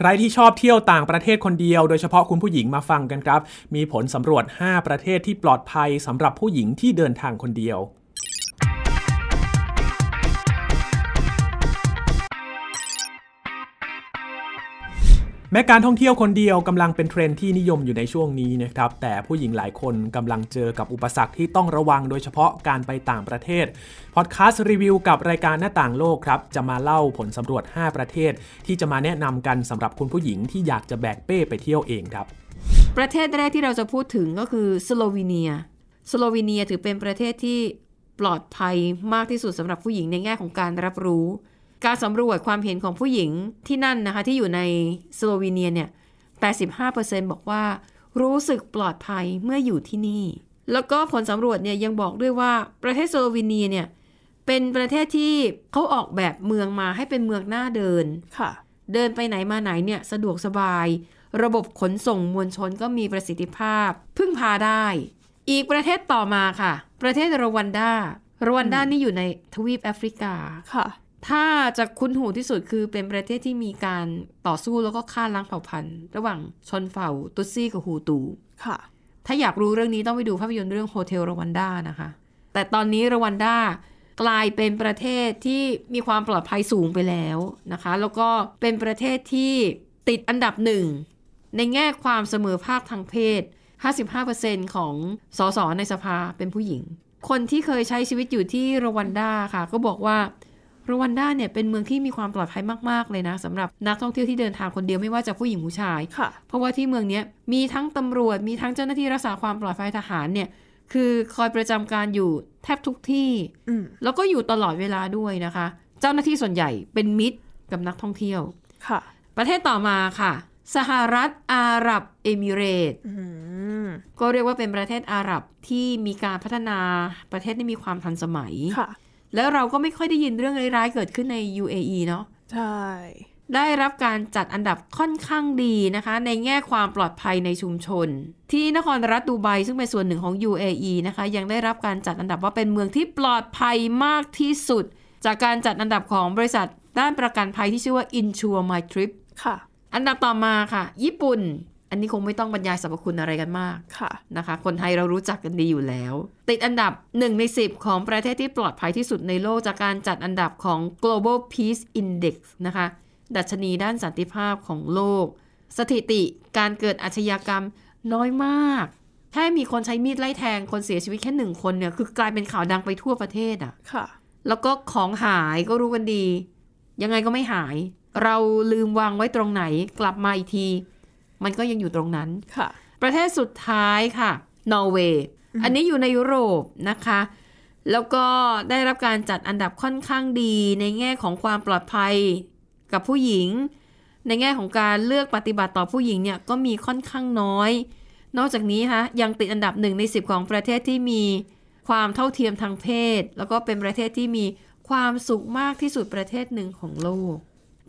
ใครที่ชอบเที่ยวต่างประเทศคนเดียวโดยเฉพาะคุณผู้หญิงมาฟังกันครับ มีผลสำรวจ 5 ประเทศที่ปลอดภัยสำหรับผู้หญิงที่เดินทางคนเดียวแม้การท่องเที่ยวคนเดียวกำลังเป็นเทรนที่นิยมอยู่ในช่วงนี้นะครับ แต่ผู้หญิงหลายคนกำลังเจอกับอุปสรรคที่ต้องระวังโดยเฉพาะการไปต่างประเทศพอดแคสต์รีวิวกับรายการหน้าต่างโลกครับจะมาเล่าผลสำรวจ 5 ประเทศ ที่จะมาแนะนำกันสำหรับคุณผู้หญิง ที่อยากจะแบกเป้ไปเที่ยวเองครับ ประเทศแรกที่เราจะพูดถึงก็คือสโลวีเนียสโลวีเนียถือเป็นประเทศที่ปลอดภัยมากที่สุดสำหรับผู้หญิงในแง่ของการรับรู้การสำรวจความเห็นของผู้หญิงที่นั่นนะคะ ที่อยู่ในสโลวีเนียเนี่ย85%บอกว่ารู้สึกปลอดภัยเมื่ออยู่ที่นี่ แล้วก็ผลสำรวจเนี่ยยังบอกด้วยว่าประเทศสโลวีเนียเนี่ย เป็นประเทศที่เขาออกแบบเมืองมาให้เป็นเมืองหน้าเดินค่ะ เดินไปไหนมาไหนเนี่ยสะดวกสบาย ระบบขนส่งมวลชนก็มีประสิทธิภาพพึ่งพาได้ อีกประเทศต่อมาค่ะ ประเทศรวันดารวันดานี่อยู่ในทวีปแอฟริกา ค่ะถ้าจะคุ้นหูที่สุดคือเป็นประเทศที่มีการต่อสู้แล้วก็ฆ่าล้างเผ่าพันธุ์ ระหว่างชนเผ่าตุซี่กับฮูตู ค่ะ ถ้าอยากรู้เรื่องนี้ต้องไปดูภาพยนตร์เรื่องโฮเทลรวันด้านะคะ แต่ตอนนี้รวันด้ากลายเป็นประเทศที่มีความปลอดภัยสูงไปแล้วนะคะ แล้วก็เป็นประเทศที่ติดอันดับหนึ่งในแง่ความเสมอภาคทางเพศ 55%ของสสในสภาเป็นผู้หญิง คนที่เคยใช้ชีวิตอยู่ที่รวันด้าค่ะ ก็บอกว่ารวันด้าเนี่ยเป็นเมืองที่มีความปลอดภัยมากๆ เลยนะสำหรับนักท่องเที่ยวที่เดินทางคนเดียวไม่ว่าจะผู้หญิงผู้ชายเพราะว่าที่เมืองนี้มีทั้งตำรวจมีทั้งเจ้าหน้าที่รักษาความปลอดภัยทหารเนี่ย คือคอยประจำการอยู่แทบทุกที่แล้วก็อยู่ตลอดเวลาด้วยนะคะ เจ้าหน้าที่ส่วนใหญ่เป็นมิตรกับนักท่องเที่ยวค่ะ ประเทศต่อมาค่ะ สหรัฐอาหรับเอมิเรตก็เรียกว่าเป็นประเทศอาหรับที่มีการพัฒนาประเทศที่มีความทันสมัยค่ะแล้วเราก็ไม่ค่อยได้ยินเรื่องร้ายๆเกิดขึ้นใน UAE เนาะ ใช่ ได้รับการจัดอันดับค่อนข้างดีนะคะ ในแง่ความปลอดภัยในชุมชน ที่นครรัฐดูไบซึ่งเป็นส่วนหนึ่งของ UAE นะคะยังได้รับการจัดอันดับว่าเป็นเมืองที่ปลอดภัยมากที่สุด จากการจัดอันดับของบริษัทด้านประกันภัยที่ชื่อว่า Insure My Trip ค่ะ อันดับต่อมาค่ะ ญี่ปุ่นอันนี้คงไม่ต้องบรรยายสรรพคุณอะไรกันมาก ค่ะ นะคะ คนไทยเรารู้จักกันดีอยู่แล้ว ติดอันดับ 1 ใน 10 ของประเทศที่ปลอดภัยที่สุดในโลกจากการจัดอันดับของ global peace index นะคะ ดัชนีด้านสันติภาพของโลก สถิติการเกิดอาชญากรรมน้อยมาก แค่มีคนใช้มีดไล่แทงคนเสียชีวิตแค่หนึ่งคนเนี่ย คือกลายเป็นข่าวดังไปทั่วประเทศอะ่ะค่ะ แล้วก็ของหายก็รู้กันดี ยังไงก็ไม่หาย เราลืมวางไว้ตรงไหน กลับมาอีกทีมันก็ยังอยู่ตรงนั้นค่ะประเทศสุดท้ายค่ะ นอร์เวย์ อันนี้อยู่ในยุโรปนะคะ แล้วก็ได้รับการจัดอันดับค่อนข้างดีในแง่ของความปลอดภัยกับผู้หญิง ในแง่ของการเลือกปฏิบัติต่อผู้หญิงเนี่ยก็มีค่อนข้างน้อย นอกจากนี้ฮะยังติดอันดับหนึ่งในสิบของประเทศที่มีความเท่าเทียมทางเพศ แล้วก็เป็นประเทศที่มีความสุขมากที่สุดประเทศหนึ่งของโลก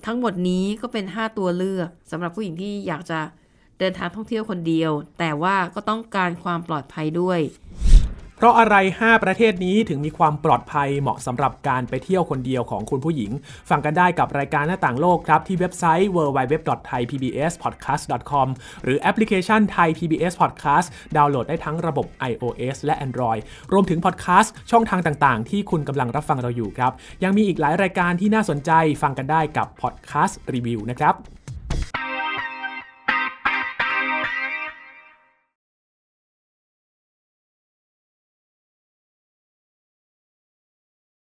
ทั้งหมดนี้ก็เป็น 5 ตัวเลือกสำหรับผู้หญิงที่อยากจะเดินทางท่องเที่ยวคนเดียว แต่ว่าก็ต้องการความปลอดภัยด้วยเพราะอะไร 5 ประเทศนี้ถึงมีความปลอดภัยเหมาะสำหรับการไปเที่ยวคนเดียวของคุณผู้หญิง ฟังกันได้กับรายการหน้าต่างโลกครับที่เว็บไซต์ www.thaipbspodcast.com หรือแอปพลิเคชัน Thai PBS Podcast ดาวน์โหลดได้ทั้งระบบ iOS และ Android รวมถึงพอดแคสต์ช่องทางต่างๆ ที่คุณกำลังรับฟังเราอยู่ครับ ยังมีอีกหลายรายการที่น่าสนใจฟังกันได้กับพอดแคสต์รีวิวนะครับ